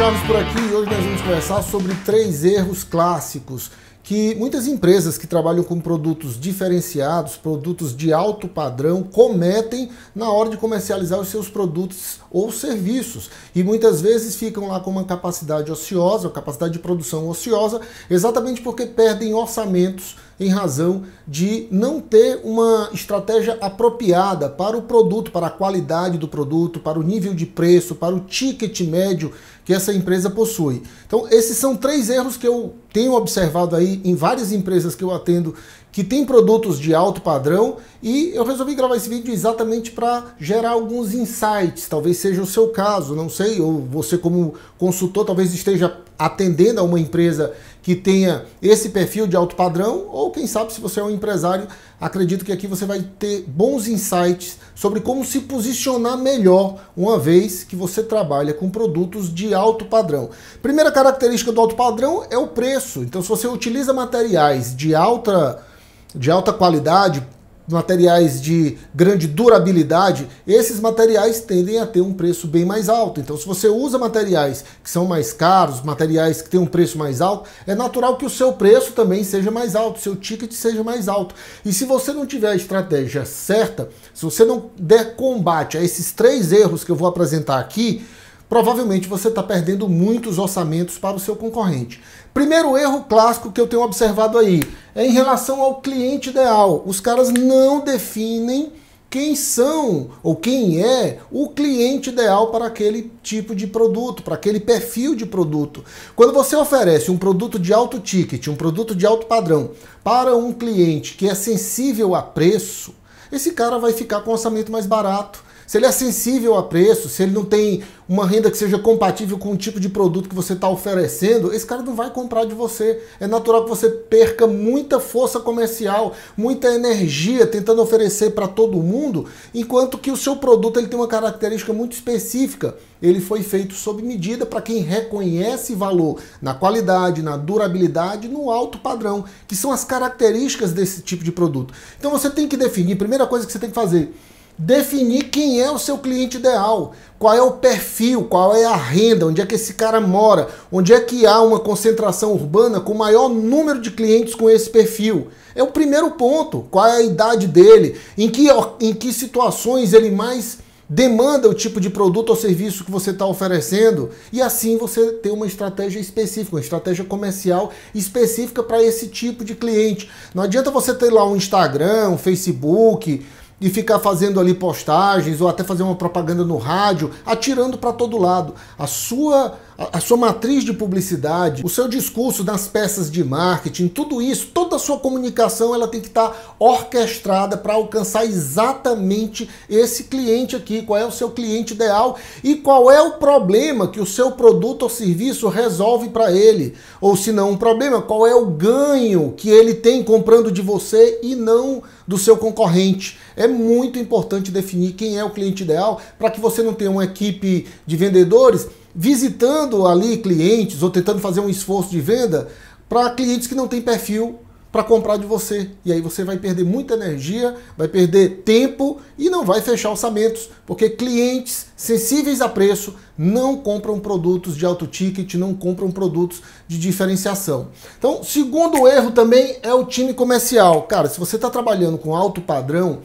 Chaves por aqui e hoje nós vamos conversar sobre três erros clássicos que muitas empresas que trabalham com produtos diferenciados, produtos de alto padrão, cometem na hora de comercializar os seus produtos ou serviços. E muitas vezes ficam lá com uma capacidade ociosa, capacidade de produção ociosa, exatamente porque perdem orçamentos em razão de não ter uma estratégia apropriada para o produto, para a qualidade do produto, para o nível de preço, para o ticket médio que essa empresa possui. Então, esses são três erros que eu tenho observado aí em várias empresas que eu atendo que têm produtos de alto padrão e eu resolvi gravar esse vídeo exatamente para gerar alguns insights, talvez seja o seu caso, não sei, ou você como consultor talvez esteja atendendo a uma empresa que tenha esse perfil de alto padrão, ou quem sabe, se você é um empresário, acredito que aqui você vai ter bons insights sobre como se posicionar melhor uma vez que você trabalha com produtos de alto padrão. Primeira característica do alto padrão é o preço. Então, se você utiliza materiais de alta de alta qualidade, materiais de grande durabilidade, esses materiais tendem a ter um preço bem mais alto. Então, se você usa materiais que são mais caros, materiais que têm um preço mais alto, é natural que o seu preço também seja mais alto, seu ticket seja mais alto. E se você não tiver a estratégia certa, se você não der combate a esses três erros que eu vou apresentar aqui, provavelmente você está perdendo muitos orçamentos para o seu concorrente. Primeiro erro clássico que eu tenho observado aí é em relação ao cliente ideal. Os caras não definem quem são ou quem é o cliente ideal para aquele tipo de produto, para aquele perfil de produto. Quando você oferece um produto de alto ticket, um produto de alto padrão para um cliente que é sensível a preço, esse cara vai ficar com orçamento mais barato se ele é sensível a preço, se ele não tem uma renda que seja compatível com o tipo de produto que você está oferecendo, esse cara não vai comprar de você. É natural que você perca muita força comercial, muita energia tentando oferecer para todo mundo, enquanto que o seu produto ele tem uma característica muito específica. Ele foi feito sob medida para quem reconhece valor na qualidade, na durabilidade, no alto padrão, que são as características desse tipo de produto. Então você tem que definir, primeira coisa que você tem que fazer, definir quem é o seu cliente ideal, qual é o perfil, qual é a renda, onde é que esse cara mora, onde é que há uma concentração urbana com maior número de clientes com esse perfil. É o primeiro ponto, qual é a idade dele, em que, em que situações ele mais demanda o tipo de produto ou serviço que você está oferecendo e assim você tem uma estratégia específica, uma estratégia comercial específica para esse tipo de cliente. Não adianta você ter lá um Instagram, um Facebook, de ficar fazendo ali postagens ou até fazer uma propaganda no rádio, atirando para todo lado. A sua a, a sua matriz de publicidade, o seu discurso nas peças de marketing, tudo isso, toda a sua comunicação, ela tem que estar tá orquestrada para alcançar exatamente esse cliente aqui, qual é o seu cliente ideal e qual é o problema que o seu produto ou serviço resolve para ele, ou se não um problema, qual é o ganho que ele tem comprando de você e não do seu concorrente. É muito importante definir quem é o cliente ideal para que você não tenha uma equipe de vendedores visitando ali clientes ou tentando fazer um esforço de venda para clientes que não têm perfil para comprar de você. E aí você vai perder muita energia, vai perder tempo e não vai fechar orçamentos, porque clientes sensíveis a preço não compram produtos de alto ticket, não compram produtos de diferenciação. Então, segundo erro também é o time comercial. Cara, se você está trabalhando com alto padrão,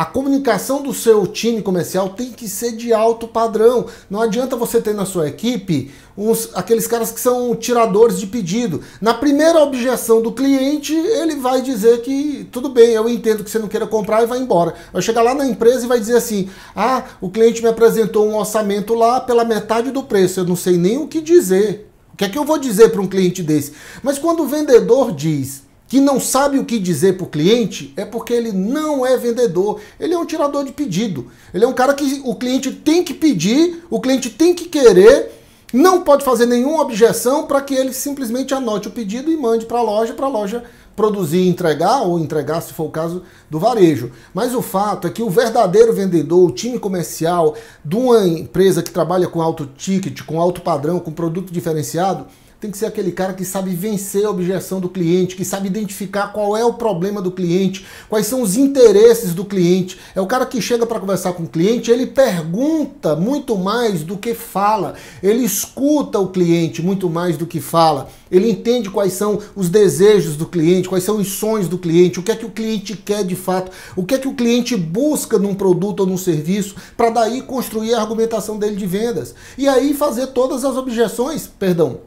a comunicação do seu time comercial tem que ser de alto padrão. Não adianta você ter na sua equipe uns, aqueles caras que são tiradores de pedido. Na primeira objeção do cliente, ele vai dizer que tudo bem, eu entendo que você não queira comprar e vai embora. Vai chegar lá na empresa e vai dizer assim: ah, o cliente me apresentou um orçamento lá pela metade do preço, eu não sei nem o que dizer. O que é que eu vou dizer para um cliente desse? Mas quando o vendedor diz que não sabe o que dizer para o cliente é porque ele não é vendedor, ele é um tirador de pedido. Ele é um cara que o cliente tem que pedir, o cliente tem que querer, não pode fazer nenhuma objeção para que ele simplesmente anote o pedido e mande para a loja, para a loja produzir e entregar, ou entregar se for o caso do varejo. Mas o fato é que o verdadeiro vendedor, o time comercial de uma empresa que trabalha com alto ticket, com alto padrão, com produto diferenciado, tem que ser aquele cara que sabe vencer a objeção do cliente, que sabe identificar qual é o problema do cliente, quais são os interesses do cliente. É o cara que chega para conversar com o cliente, ele pergunta muito mais do que fala, ele escuta o cliente muito mais do que fala, ele entende quais são os desejos do cliente, quais são os sonhos do cliente, o que é que o cliente quer de fato, o que é que o cliente busca num produto ou num serviço, para daí construir a argumentação dele de vendas. E aí fazer todas as objeções, perdão,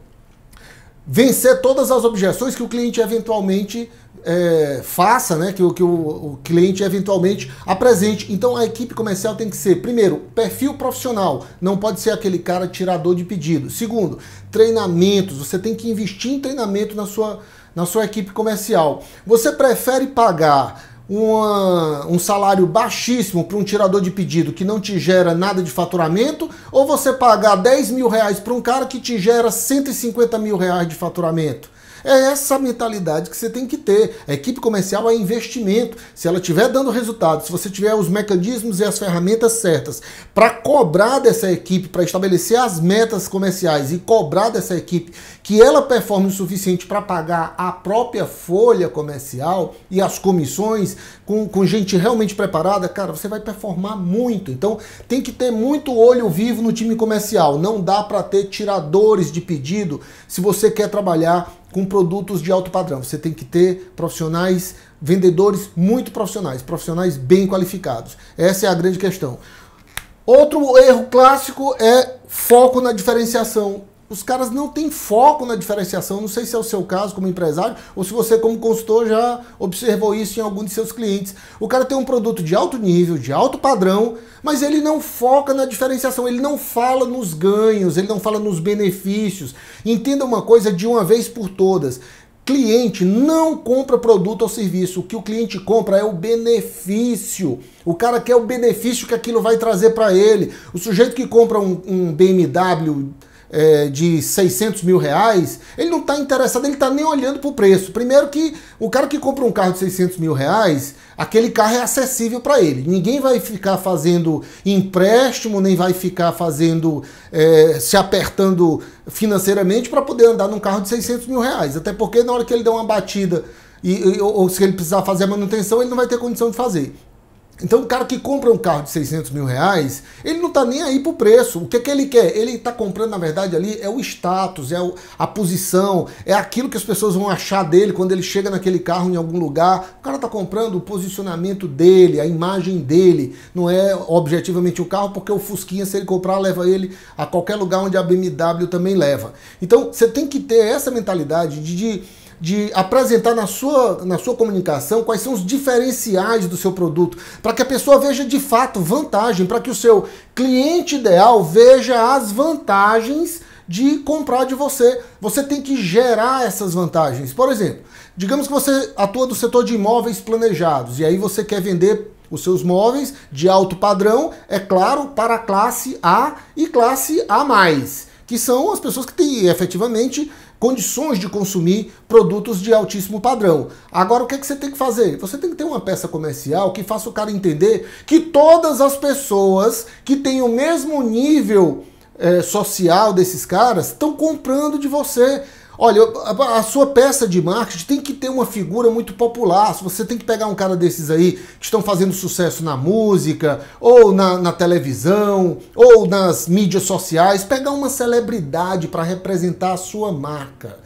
vencer todas as objeções que o cliente eventualmente é, faça, né? que, que o, o, cliente eventualmente apresente. Então a equipe comercial tem que ser, primeiro, perfil profissional, não pode ser aquele cara tirador de pedido. Segundo, treinamentos, você tem que investir em treinamento na sua, na sua equipe comercial. Você prefere pagar uma, um salário baixíssimo para um tirador de pedido que não te gera nada de faturamento, ou você pagar 10 mil reais para um cara que te gera 150 mil reais de faturamento? É essa mentalidade que você tem que ter. A equipe comercial é investimento. Se ela estiver dando resultado, se você tiver os mecanismos e as ferramentas certas para cobrar dessa equipe, para estabelecer as metas comerciais e cobrar dessa equipe que ela performe o suficiente para pagar a própria folha comercial e as comissões com, com gente realmente preparada, cara, você vai performar muito. Então tem que ter muito olho vivo no time comercial. Não dá para ter tiradores de pedido se você quer trabalhar com produtos de alto padrão. Você tem que ter profissionais, vendedores muito profissionais, profissionais bem qualificados. Essa é a grande questão. Outro erro clássico é foco na diferenciação os caras não têm foco na diferenciação. Não sei se é o seu caso como empresário ou se você, como consultor, já observou isso em algum de seus clientes. O cara tem um produto de alto nível, de alto padrão, mas ele não foca na diferenciação. Ele não fala nos ganhos, ele não fala nos benefícios. Entenda uma coisa de uma vez por todas. Cliente não compra produto ou serviço. O que o cliente compra é o benefício. O cara quer o benefício que aquilo vai trazer para ele. O sujeito que compra um, um BMW é, de 600 mil reais, ele não está interessado, ele está nem olhando para o preço. Primeiro que o cara que compra um carro de 600 mil reais, aquele carro é acessível para ele. Ninguém vai ficar fazendo empréstimo, nem vai ficar fazendo, é, se apertando financeiramente para poder andar num carro de 600 mil reais. Até porque na hora que ele der uma batida e, ou, ou se ele precisar fazer a manutenção, ele não vai ter condição de fazer. Então o cara que compra um carro de 600 mil reais, ele não está nem aí para o preço. O que, é que ele quer? Ele está comprando, na verdade, ali é o status, é o, a posição, é aquilo que as pessoas vão achar dele quando ele chega naquele carro em algum lugar. O cara está comprando o posicionamento dele, a imagem dele. Não é objetivamente o carro, porque o Fusquinha, se ele comprar, leva ele a qualquer lugar onde a BMW também leva. Então você tem que ter essa mentalidade de, de de apresentar na sua, na sua comunicação quais são os diferenciais do seu produto, para que a pessoa veja de fato vantagem, para que o seu cliente ideal veja as vantagens de comprar de você. Você tem que gerar essas vantagens. Por exemplo, digamos que você atua no setor de imóveis planejados e aí você quer vender os seus móveis de alto padrão, é claro, para a classe A e classe A+, que são as pessoas que têm efetivamente condições de consumir produtos de altíssimo padrão. Agora, o que, é que você tem que fazer? Você tem que ter uma peça comercial que faça o cara entender que todas as pessoas que têm o mesmo nível é, social desses caras estão comprando de você. Olha, a sua peça de marketing tem que ter uma figura muito popular. Você tem que pegar um cara desses aí que estão fazendo sucesso na música, ou na, na televisão, ou nas mídias sociais. Pegar uma celebridade para representar a sua marca.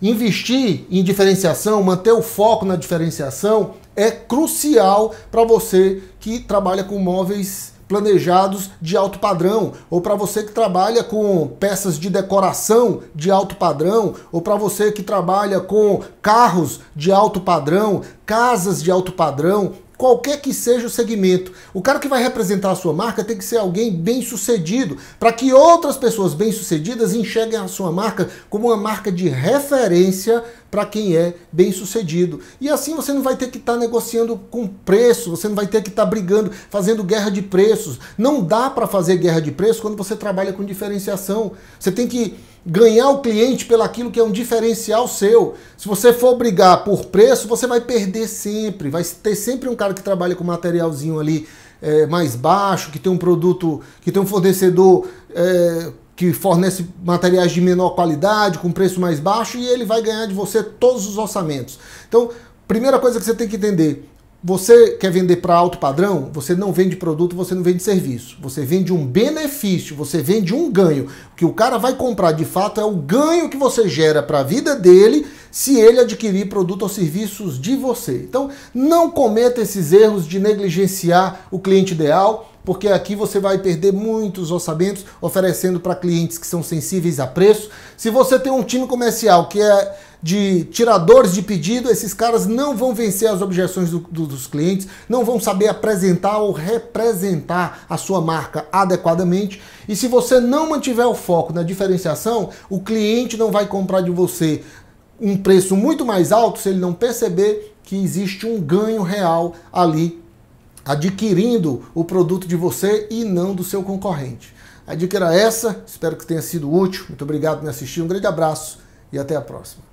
Investir em diferenciação, manter o foco na diferenciação é crucial para você que trabalha com móveis planejados de alto padrão, ou para você que trabalha com peças de decoração de alto padrão, ou para você que trabalha com carros de alto padrão, casas de alto padrão, qualquer que seja o segmento. O cara que vai representar a sua marca tem que ser alguém bem sucedido, para que outras pessoas bem sucedidas enxerguem a sua marca como uma marca de referência para quem é bem sucedido. E assim você não vai ter que estar tá negociando com preço, você não vai ter que estar tá brigando, fazendo guerra de preços. Não dá para fazer guerra de preço quando você trabalha com diferenciação. Você tem que ganhar o cliente pelo aquilo que é um diferencial seu. Se você for brigar por preço, você vai perder sempre. Vai ter sempre um cara que trabalha com materialzinho ali é, mais baixo, que tem um produto, que tem um fornecedor. É, que fornece materiais de menor qualidade, com preço mais baixo, e ele vai ganhar de você todos os orçamentos. Então, primeira coisa que você tem que entender: você quer vender para alto padrão, você não vende produto, você não vende serviço. Você vende um benefício, você vende um ganho. O que o cara vai comprar de fato é o ganho que você gera para a vida dele se ele adquirir produto ou serviços de você. Então, não cometa esses erros de negligenciar o cliente ideal porque aqui você vai perder muitos orçamentos oferecendo para clientes que são sensíveis a preço. Se você tem um time comercial que é de tiradores de pedido, esses caras não vão vencer as objeções do, do, dos clientes, não vão saber apresentar ou representar a sua marca adequadamente. E se você não mantiver o foco na diferenciação, o cliente não vai comprar de você um preço muito mais alto se ele não perceber que existe um ganho real ali adquirindo o produto de você e não do seu concorrente. A dica era essa, espero que tenha sido útil. Muito obrigado por me assistir, um grande abraço e até a próxima.